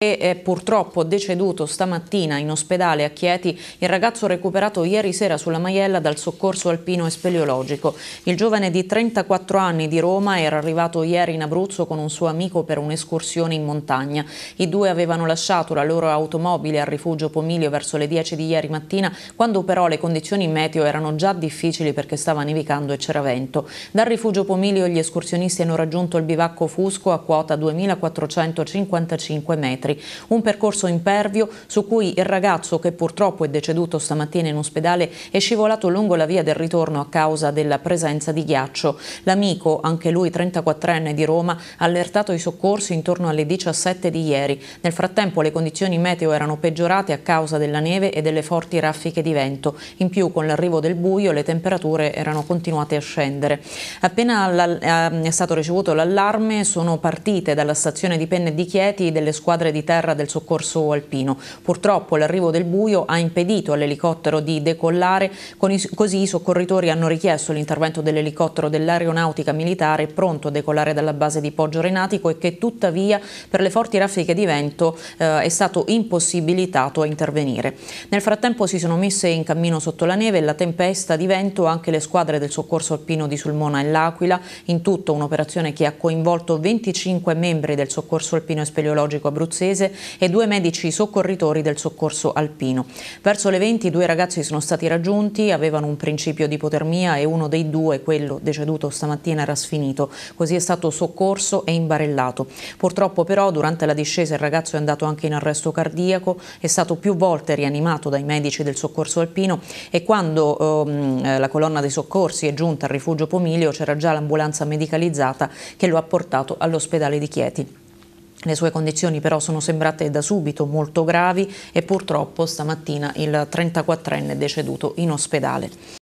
è eh, purtroppo deceduto stamattina in ospedale a Chieti il ragazzo recuperato ieri sera sulla Maiella dal soccorso alpino e speleologico. Il giovane di 34 anni di Roma era arrivato ieri in Abruzzo con un suo amico per un'escursione in montagna. I due avevano lasciato la loro automobile al rifugio Pomiglio verso le 10 di ieri mattina quando però le condizioni meteo erano già difficili perché stava nevicando e c'era vento. Dal rifugio Pomiglio gli escursionisti hanno raggiunto il bivacco Fusco a quota 2455 metri. Un percorso impervio su cui il ragazzo, che purtroppo è deceduto stamattina in ospedale, è scivolato lungo la via del ritorno a causa della presenza di ghiaccio. L'amico, anche lui 34enne di Roma, ha allertato i soccorsi intorno alle 17 di ieri. Nel frattempo le condizioni meteo erano peggiorate a causa della neve e delle forti raffiche di vento. In più, con l'arrivo del buio, le temperature erano continuate a scendere. Appena ehm, è stato ricevuto l'allarme, sono partite dalla stazione di Penne di Chieti delle squadre di di terra del soccorso alpino. Purtroppo l'arrivo del buio ha impedito all'elicottero di decollare, così i soccorritori hanno richiesto l'intervento dell'elicottero dell'aeronautica militare pronto a decollare dalla base di Poggio Renatico e che tuttavia per le forti raffiche di vento eh, è stato impossibilitato a intervenire. Nel frattempo si sono messe in cammino sotto la neve e la tempesta di vento anche le squadre del soccorso alpino di Sulmona e L'Aquila, in tutto un'operazione che ha coinvolto 25 membri del soccorso alpino e speleologico abruzzese Valdese e due medici soccorritori del soccorso alpino. Verso le 20 i due ragazzi sono stati raggiunti, avevano un principio di ipotermia e uno dei due, quello deceduto stamattina, era sfinito. Così è stato soccorso e imbarellato. Purtroppo però durante la discesa il ragazzo è andato anche in arresto cardiaco, è stato più volte rianimato dai medici del soccorso alpino e quando ehm, eh, la colonna dei soccorsi è giunta al rifugio Pomiglio c'era già l'ambulanza medicalizzata che lo ha portato all'ospedale di Chieti. Le sue condizioni però sono sembrate da subito molto gravi e purtroppo stamattina il 34enne è deceduto in ospedale.